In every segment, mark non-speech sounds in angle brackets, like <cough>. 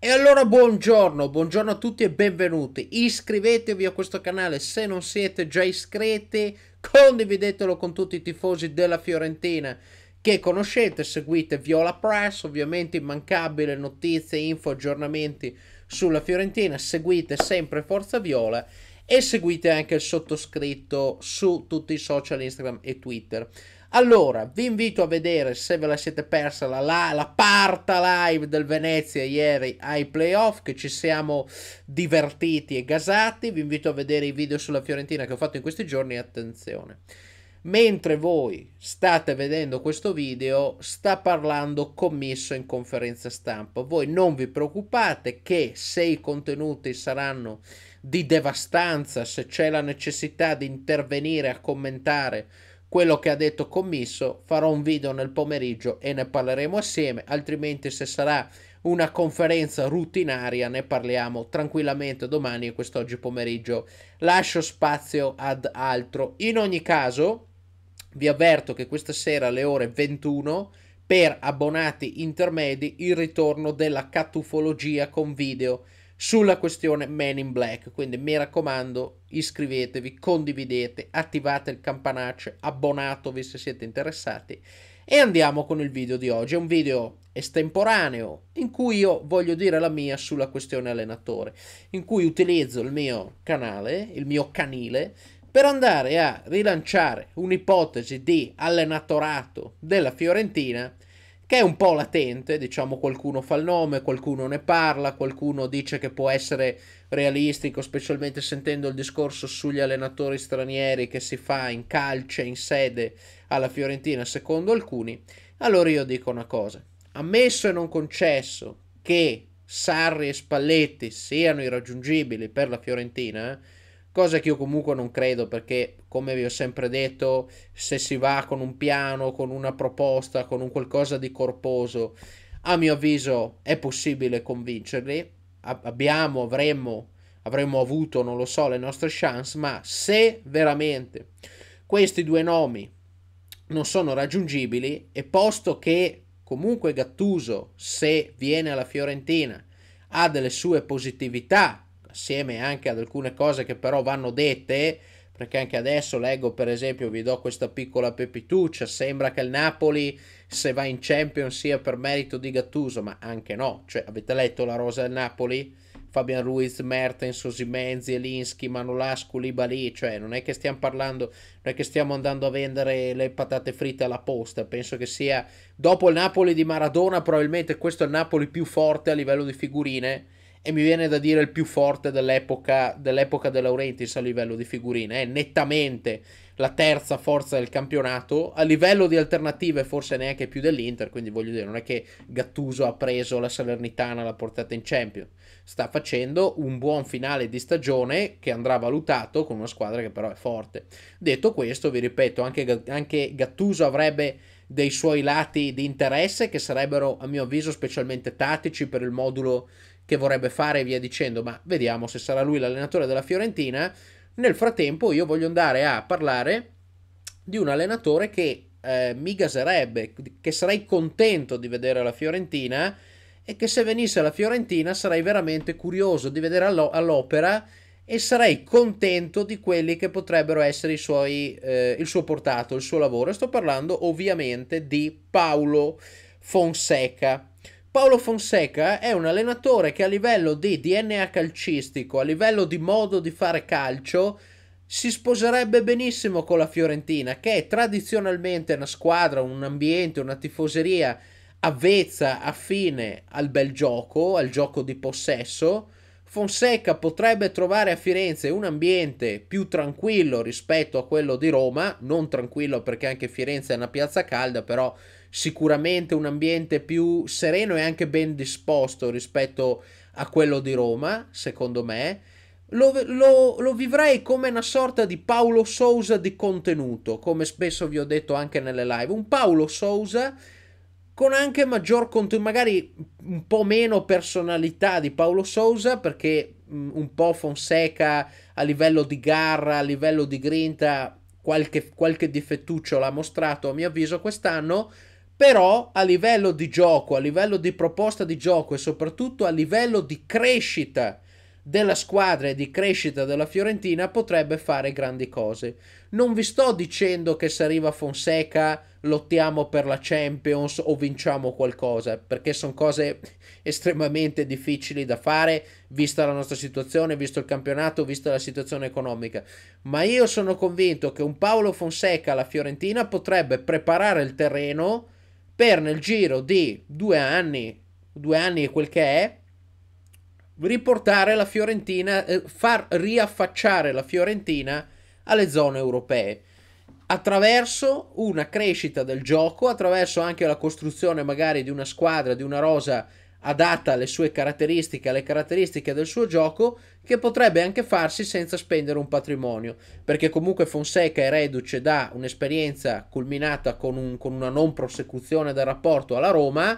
E allora buongiorno, buongiorno a tutti e benvenuti. Iscrivetevi a questo canale se non siete già iscritti, condividetelo con tutti i tifosi della Fiorentina che conoscete, seguite Viola Press, ovviamente immancabile notizie, info, aggiornamenti sulla Fiorentina, seguite sempre Forza Viola e seguite anche il sottoscritto su tutti i social Instagram e Twitter. Allora, vi invito a vedere se ve la siete persa la, la, la parta live del Venezia ieri ai playoff, che ci siamo divertiti e gasati. Vi invito a vedere i video sulla Fiorentina che ho fatto in questi giorni. Attenzione. Mentre voi state vedendo questo video, sta parlando commisso in conferenza stampa. Voi non vi preoccupate che se i contenuti saranno di devastanza, se c'è la necessità di intervenire a commentare quello che ha detto Commisso, farò un video nel pomeriggio e ne parleremo assieme, altrimenti se sarà una conferenza rutinaria ne parliamo tranquillamente domani e quest'oggi pomeriggio. Lascio spazio ad altro. In ogni caso, vi avverto che questa sera alle ore 21 per abbonati intermedi il ritorno della catufologia con video sulla questione Men in Black. Quindi mi raccomando, iscrivetevi, condividete, attivate il campanaccio, abbonatevi se siete interessati. E andiamo con il video di oggi. È un video estemporaneo in cui io voglio dire la mia sulla questione allenatore, in cui utilizzo il mio canale, il mio canile, per andare a rilanciare un'ipotesi di allenatorato della Fiorentina che è un po' latente, diciamo qualcuno fa il nome, qualcuno ne parla, qualcuno dice che può essere realistico, specialmente sentendo il discorso sugli allenatori stranieri che si fa in calce, in sede alla Fiorentina, secondo alcuni. Allora io dico una cosa, ammesso e non concesso che Sarri e Spalletti siano irraggiungibili per la Fiorentina, eh, cosa che io comunque non credo perché come vi ho sempre detto se si va con un piano con una proposta con un qualcosa di corposo a mio avviso è possibile convincerli abbiamo avremmo avremmo avuto non lo so le nostre chance ma se veramente questi due nomi non sono raggiungibili e posto che comunque Gattuso se viene alla Fiorentina ha delle sue positività assieme anche ad alcune cose che però vanno dette, perché anche adesso leggo per esempio, vi do questa piccola pepituccia, sembra che il Napoli se va in Champions sia per merito di Gattuso, ma anche no, cioè avete letto la rosa del Napoli? Fabian Ruiz, Mertens, Osimen, Zielinski, Manolas, Libali, cioè non è che stiamo parlando, non è che stiamo andando a vendere le patate fritte alla posta, penso che sia dopo il Napoli di Maradona probabilmente questo è il Napoli più forte a livello di figurine e mi viene da dire il più forte dell'epoca, dell'epoca De Laurentiis a livello di figurine, è eh, nettamente la terza forza del campionato, a livello di alternative forse neanche più dell'Inter, quindi voglio dire, non è che Gattuso ha preso la Salernitana, l'ha portata in Champions, sta facendo un buon finale di stagione che andrà valutato con una squadra che però è forte. Detto questo, vi ripeto, anche, anche Gattuso avrebbe dei suoi lati di interesse che sarebbero a mio avviso specialmente tattici per il modulo che vorrebbe fare e via dicendo, ma vediamo se sarà lui l'allenatore della Fiorentina. Nel frattempo io voglio andare a parlare di un allenatore che eh, mi gaserebbe, che sarei contento di vedere alla Fiorentina e che se venisse alla Fiorentina sarei veramente curioso di vedere allo- all'opera e sarei contento di quelli che potrebbero essere i suoi, eh, il suo portato, il suo lavoro. Sto parlando ovviamente di Paolo Fonseca. Paolo Fonseca è un allenatore che a livello di DNA calcistico, a livello di modo di fare calcio, si sposerebbe benissimo con la Fiorentina, che è tradizionalmente una squadra, un ambiente, una tifoseria avvezza, affine al bel gioco, al gioco di possesso. Fonseca potrebbe trovare a Firenze un ambiente più tranquillo rispetto a quello di Roma, non tranquillo perché anche Firenze è una piazza calda, però sicuramente un ambiente più sereno e anche ben disposto rispetto a quello di Roma, secondo me. Lo, lo, lo, vivrei come una sorta di Paolo Sousa di contenuto, come spesso vi ho detto anche nelle live. Un Paolo Sousa con anche maggior contenuto, magari un po' meno personalità di Paolo Sousa, perché un po' Fonseca a livello di garra, a livello di grinta, qualche, qualche difettuccio l'ha mostrato a mio avviso quest'anno però a livello di gioco, a livello di proposta di gioco e soprattutto a livello di crescita della squadra e di crescita della Fiorentina potrebbe fare grandi cose. Non vi sto dicendo che se arriva Fonseca lottiamo per la Champions o vinciamo qualcosa, perché sono cose <laughs> estremamente difficili da fare, vista la nostra situazione, visto il campionato, vista la situazione economica. Ma io sono convinto che un Paolo Fonseca alla Fiorentina potrebbe preparare il terreno per nel giro di due anni, due anni e quel che è, riportare la Fiorentina, eh, far riaffacciare la Fiorentina alle zone europee attraverso una crescita del gioco, attraverso anche la costruzione magari di una squadra, di una rosa adatta alle sue caratteristiche, alle caratteristiche del suo gioco, che potrebbe anche farsi senza spendere un patrimonio, perché comunque Fonseca è reduce da un'esperienza culminata con, un, con una non prosecuzione del rapporto alla Roma,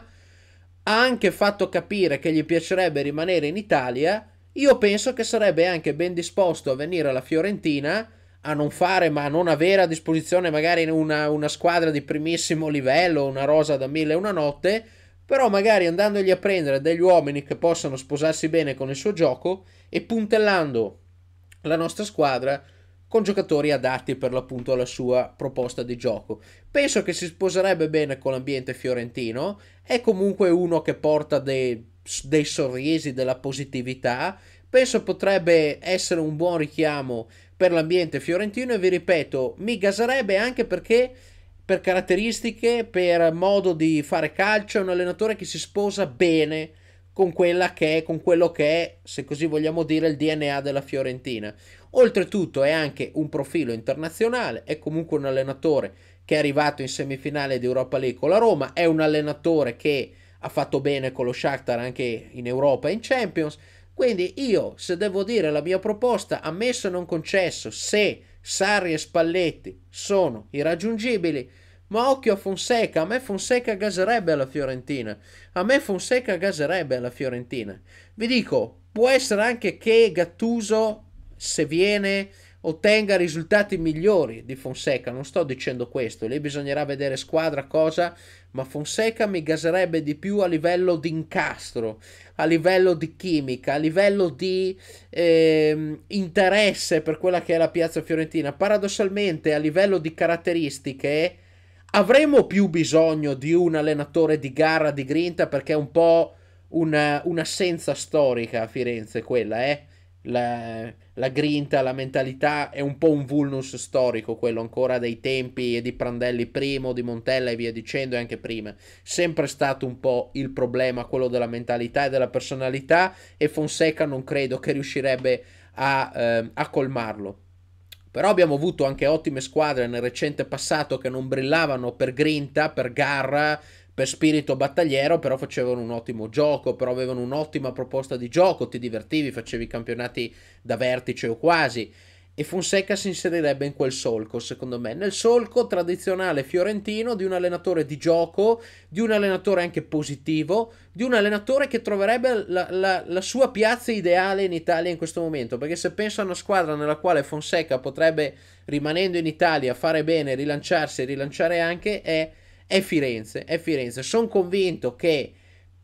ha anche fatto capire che gli piacerebbe rimanere in Italia, io penso che sarebbe anche ben disposto a venire alla Fiorentina a non fare, ma a non avere a disposizione magari una, una squadra di primissimo livello, una rosa da mille e una notte, però magari andandogli a prendere degli uomini che possano sposarsi bene con il suo gioco e puntellando la nostra squadra con giocatori adatti per l'appunto alla sua proposta di gioco. Penso che si sposerebbe bene con l'ambiente fiorentino, è comunque uno che porta dei, dei sorrisi, della positività, penso potrebbe essere un buon richiamo per l'ambiente fiorentino e vi ripeto, mi gaserebbe anche perché per caratteristiche, per modo di fare calcio, è un allenatore che si sposa bene con quella che è, con quello che è, se così vogliamo dire, il DNA della Fiorentina. Oltretutto è anche un profilo internazionale, è comunque un allenatore che è arrivato in semifinale di Europa League con la Roma, è un allenatore che ha fatto bene con lo Shakhtar anche in Europa e in Champions. Quindi io, se devo dire la mia proposta, ammesso e non concesso, se Sarri e Spalletti sono irraggiungibili, ma occhio a Fonseca, a me Fonseca gaserebbe alla Fiorentina. A me Fonseca gaserebbe alla Fiorentina. Vi dico, può essere anche che Gattuso, se viene, ottenga risultati migliori di Fonseca. Non sto dicendo questo, lì bisognerà vedere squadra cosa ma Fonseca mi gaserebbe di più a livello di incastro, a livello di chimica, a livello di eh, interesse per quella che è la piazza fiorentina. Paradossalmente, a livello di caratteristiche, avremo più bisogno di un allenatore di gara di grinta perché è un po' una, un'assenza storica a Firenze quella, eh la, la, grinta, la mentalità è un po' un vulnus storico, quello ancora dei tempi di Prandelli primo, di Montella e via dicendo, e anche prima. Sempre stato un po' il problema, quello della mentalità e della personalità, e Fonseca non credo che riuscirebbe a, eh, a colmarlo. Però abbiamo avuto anche ottime squadre nel recente passato che non brillavano per grinta, per garra, per spirito battagliero, però facevano un ottimo gioco, però avevano un'ottima proposta di gioco, ti divertivi, facevi campionati da vertice o quasi. E Fonseca si inserirebbe in quel solco, secondo me, nel solco tradizionale fiorentino di un allenatore di gioco, di un allenatore anche positivo, di un allenatore che troverebbe la, la, la sua piazza ideale in Italia in questo momento. Perché se penso a una squadra nella quale Fonseca potrebbe, rimanendo in Italia, fare bene, rilanciarsi e rilanciare anche, è è Firenze, è Firenze. Sono convinto che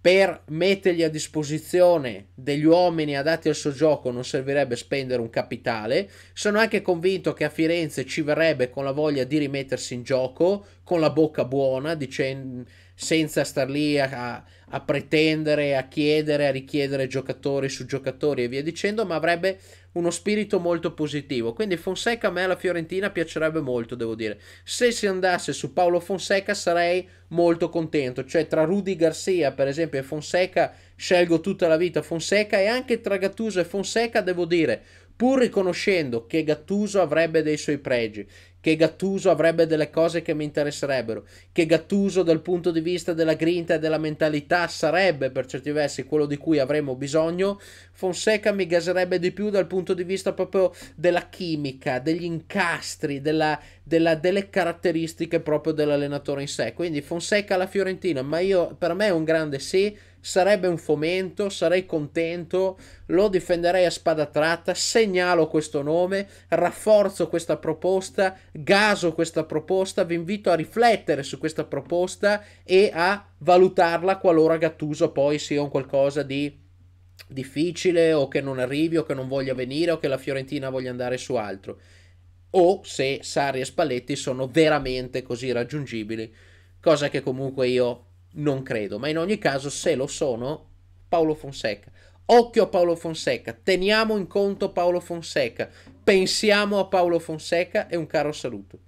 per mettergli a disposizione degli uomini adatti al suo gioco non servirebbe spendere un capitale. Sono anche convinto che a Firenze ci verrebbe con la voglia di rimettersi in gioco, con la bocca buona, dicendo senza star lì a, a pretendere, a chiedere, a richiedere giocatori su giocatori e via dicendo, ma avrebbe uno spirito molto positivo. Quindi Fonseca a me alla Fiorentina piacerebbe molto, devo dire. Se si andasse su Paolo Fonseca sarei molto contento, cioè tra Rudy Garcia per esempio e Fonseca scelgo tutta la vita Fonseca e anche tra Gattuso e Fonseca devo dire pur riconoscendo che Gattuso avrebbe dei suoi pregi che Gattuso avrebbe delle cose che mi interesserebbero, che Gattuso dal punto di vista della grinta e della mentalità sarebbe per certi versi quello di cui avremmo bisogno, Fonseca mi gaserebbe di più dal punto di vista proprio della chimica, degli incastri, della, della, delle caratteristiche proprio dell'allenatore in sé. Quindi Fonseca alla Fiorentina, ma io per me è un grande sì sarebbe un fomento, sarei contento, lo difenderei a spada tratta, segnalo questo nome, rafforzo questa proposta, gaso questa proposta, vi invito a riflettere su questa proposta e a valutarla qualora Gattuso poi sia un qualcosa di difficile o che non arrivi o che non voglia venire o che la Fiorentina voglia andare su altro o se Sari e Spalletti sono veramente così raggiungibili cosa che comunque io non credo, ma in ogni caso se lo sono, Paolo Fonseca. Occhio a Paolo Fonseca, teniamo in conto Paolo Fonseca, pensiamo a Paolo Fonseca e un caro saluto.